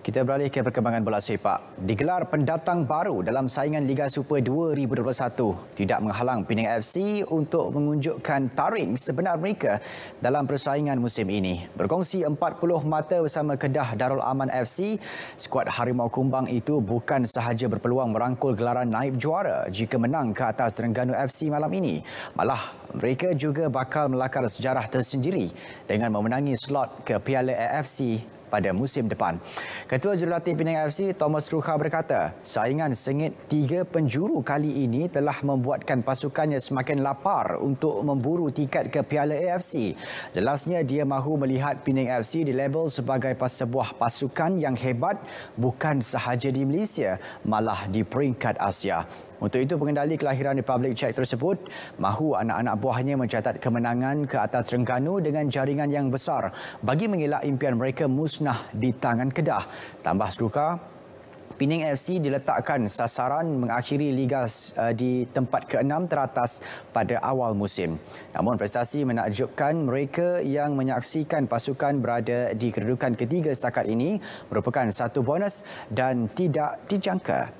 Kita beralih ke perkembangan bola sepak. Digelar pendatang baru dalam saingan Liga Super 2021 tidak menghalang Pening FC untuk mengunjukkan taring sebenar mereka dalam persaingan musim ini. Berkongsi 40 mata bersama Kedah Darul Aman FC, skuad Harimau Kumbang itu bukan sahaja berpeluang merangkul gelaran naib juara jika menang ke atas Terengganu FC malam ini. Malah mereka juga bakal melakar sejarah tersendiri dengan memenangi slot ke Piala AFC pada musim depan. Ketua Jurulatih Penang FC Thomas Rucha berkata, saingan sengit tiga penjuru kali ini telah membuatkan pasukannya semakin lapar untuk memburu tiket ke Piala AFC. Jelasnya dia mahu melihat Penang FC di label sebagai sebuah pasukan yang hebat bukan sahaja di Malaysia malah di peringkat Asia. Untuk itu, pengendali kelahiran Republic Czech tersebut mahu anak-anak buahnya mencatat kemenangan ke atas Rengganu dengan jaringan yang besar bagi mengelak impian mereka musnah di tangan Kedah. Tambah seduka, Pining FC diletakkan sasaran mengakhiri Liga eh, di tempat ke-6 teratas pada awal musim. Namun prestasi menakjubkan mereka yang menyaksikan pasukan berada di kedudukan ketiga setakat ini merupakan satu bonus dan tidak dijangka.